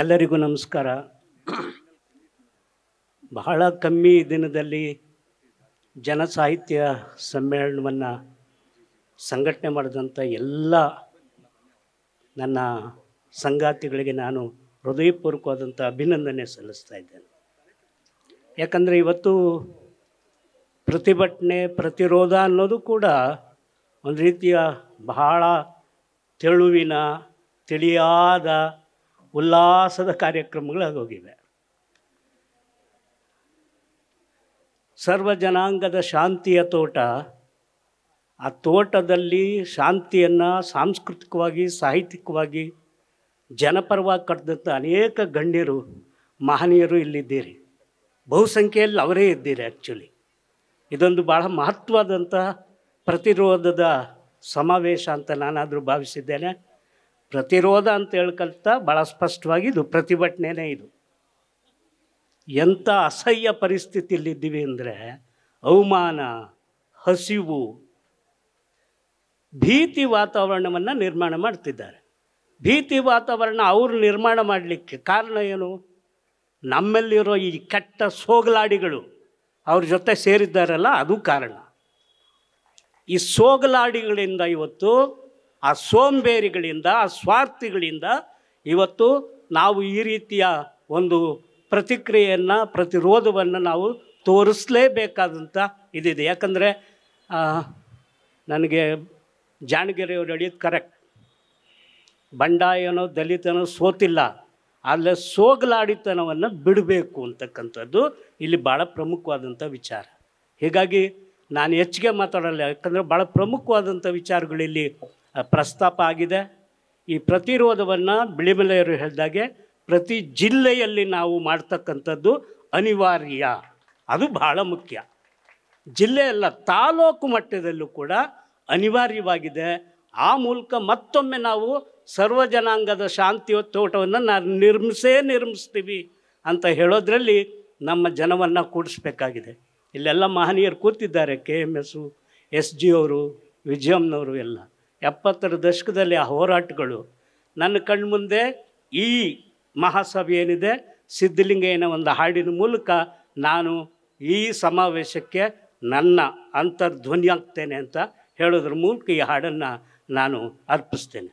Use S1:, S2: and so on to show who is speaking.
S1: ಎಲ್ಲರಿಗೂ ನಮಸ್ಕಾರ ಬಹಳ ಕಮ್ಮಿ ದಿನದಲ್ಲಿ ಜನಸಾಹಿತ್ಯ ಸಮ್ಮೇಳನವನ್ನು ಸಂಘಟನೆ ಮಾಡಿದಂಥ ಎಲ್ಲ ನನ್ನ ಸಂಗಾತಿಗಳಿಗೆ ನಾನು ಹೃದಯಪೂರ್ವಕವಾದಂಥ ಅಭಿನಂದನೆ ಸಲ್ಲಿಸ್ತಾ ಇದ್ದೇನೆ ಯಾಕಂದರೆ ಇವತ್ತು ಪ್ರತಿಭಟನೆ ಪ್ರತಿರೋಧ ಅನ್ನೋದು ಕೂಡ ಒಂದು ರೀತಿಯ ಬಹಳ ತೆಳುವಿನ ತಿಳಿಯಾದ ಉಲ್ಲಾಸದ ಕಾರ್ಯಕ್ರಮಗಳಾಗೋಗಿವೆ ಸರ್ವ ಜನಾಂಗದ ಶಾಂತಿಯ ತೋಟ ಆ ತೋಟದಲ್ಲಿ ಶಾಂತಿಯನ್ನು ಸಾಂಸ್ಕೃತಿಕವಾಗಿ ಸಾಹಿತ್ಯಿಕವಾಗಿ ಜನಪರವಾಗಿ ಕಟ್ಟಿದಂಥ ಅನೇಕ ಗಣ್ಯರು ಮಹನೀಯರು ಇಲ್ಲಿದ್ದೀರಿ ಬಹುಸಂಖ್ಯೆಯಲ್ಲಿ ಅವರೇ ಇದ್ದೀರಿ ಆ್ಯಕ್ಚುಲಿ ಇದೊಂದು ಬಹಳ ಮಹತ್ವದಂಥ ಪ್ರತಿರೋಧದ ಸಮಾವೇಶ ಅಂತ ನಾನಾದರೂ ಭಾವಿಸಿದ್ದೇನೆ ಪ್ರತಿರೋಧ ಅಂತ ಹೇಳ್ಕೊಳ್ತಾ ಭಾಳ ಸ್ಪಷ್ಟವಾಗಿ ಇದು ಪ್ರತಿಭಟನೆ ಇದು ಎಂಥ ಅಸಹ್ಯ ಪರಿಸ್ಥಿತಿಯಲ್ಲಿದ್ದೀವಿ ಅಂದರೆ ಅವಮಾನ ಹಸಿವು ಭೀತಿ ವಾತಾವರಣವನ್ನು ನಿರ್ಮಾಣ ಮಾಡ್ತಿದ್ದಾರೆ ಭೀತಿ ವಾತಾವರಣ ಅವರು ನಿರ್ಮಾಣ ಮಾಡಲಿಕ್ಕೆ ಕಾರಣ ಏನು ನಮ್ಮಲ್ಲಿರೋ ಈ ಕೆಟ್ಟ ಸೋಗಲಾಡಿಗಳು ಅವ್ರ ಜೊತೆ ಸೇರಿದ್ದಾರಲ್ಲ ಅದು ಕಾರಣ ಈ ಸೋಗಲಾಡಿಗಳಿಂದ ಇವತ್ತು ಆ ಸೋಂಬೇರಿಗಳಿಂದ ಆ ಸ್ವಾರ್ಥಿಗಳಿಂದ ಇವತ್ತು ನಾವು ಈ ರೀತಿಯ ಒಂದು ಪ್ರತಿಕ್ರಿಯೆಯನ್ನು ಪ್ರತಿರೋಧವನ್ನು ನಾವು ತೋರಿಸಲೇಬೇಕಾದಂಥ ಇದಿದೆ ಯಾಕಂದರೆ ನನಗೆ ಜಾಣಗೆರೆಯವ್ರು ಹೇಳಿದ್ದು ಕರೆಕ್ಟ್ ಬಂಡಾಯನೋ ದಲಿತನೋ ಸೋತಿಲ್ಲ ಅಲ್ಲೇ ಸೋಗಲಾಡಿತನವನ್ನು ಬಿಡಬೇಕು ಅಂತಕ್ಕಂಥದ್ದು ಇಲ್ಲಿ ಭಾಳ ಪ್ರಮುಖವಾದಂಥ ವಿಚಾರ ಹೀಗಾಗಿ ನಾನು ಹೆಚ್ಚಿಗೆ ಮಾತಾಡಲ್ಲ ಯಾಕಂದರೆ ಭಾಳ ಪ್ರಮುಖವಾದಂಥ ವಿಚಾರಗಳಿಲ್ಲಿ ಪ್ರಸ್ತಾಪ ಆಗಿದೆ ಈ ಪ್ರತಿರೋಧವನ್ನು ಬಿಳಿಮಲೆಯವರು ಹೇಳಿದಾಗೆ ಪ್ರತಿ ಜಿಲ್ಲೆಯಲ್ಲಿ ನಾವು ಮಾಡ್ತಕ್ಕಂಥದ್ದು ಅನಿವಾರ್ಯ ಅದು ಬಹಳ ಮುಖ್ಯ ಜಿಲ್ಲೆಯಲ್ಲ ತಾಲೂಕು ಮಟ್ಟದಲ್ಲೂ ಕೂಡ ಅನಿವಾರ್ಯವಾಗಿದೆ ಆ ಮೂಲಕ ಮತ್ತೊಮ್ಮೆ ನಾವು ಸರ್ವ ಜನಾಂಗದ ಶಾಂತಿ ತೋಟವನ್ನು ನಾನು ನಿರ್ಮಿಸೇ ನಿರ್ಮಿಸ್ತೀವಿ ಅಂತ ಹೇಳೋದ್ರಲ್ಲಿ ನಮ್ಮ ಜನವನ್ನು ಕೂಡಿಸ್ಬೇಕಾಗಿದೆ ಇಲ್ಲೆಲ್ಲ ಮಹನೀಯರು ಕೂತಿದ್ದಾರೆ K M S S G ಅವರು ವಿಜಯಮ್ನವರು ಎಲ್ಲ ಎಪ್ಪತ್ತರ ದಶಕದಲ್ಲಿ ಆ ಹೋರಾಟಗಳು ನನ್ನ ಕಣ್ಮುಂದೆ ಈ ಮಹಾಸಭೆ ಏನಿದೆ ಸಿದ್ಧಲಿಂಗಯ್ಯನ ಒಂದು ಹಾಡಿನ ಮೂಲಕ ನಾನು ಈ ಸಮಾವೇಶಕ್ಕೆ ನನ್ನ ಅಂತರ್ಧ್ವನಿ ಆಗ್ತೇನೆ ಅಂತ ಹೇಳೋದ್ರ ಮೂಲಕ ಈ ಹಾಡನ್ನು ನಾನು ಅರ್ಪಿಸ್ತೇನೆ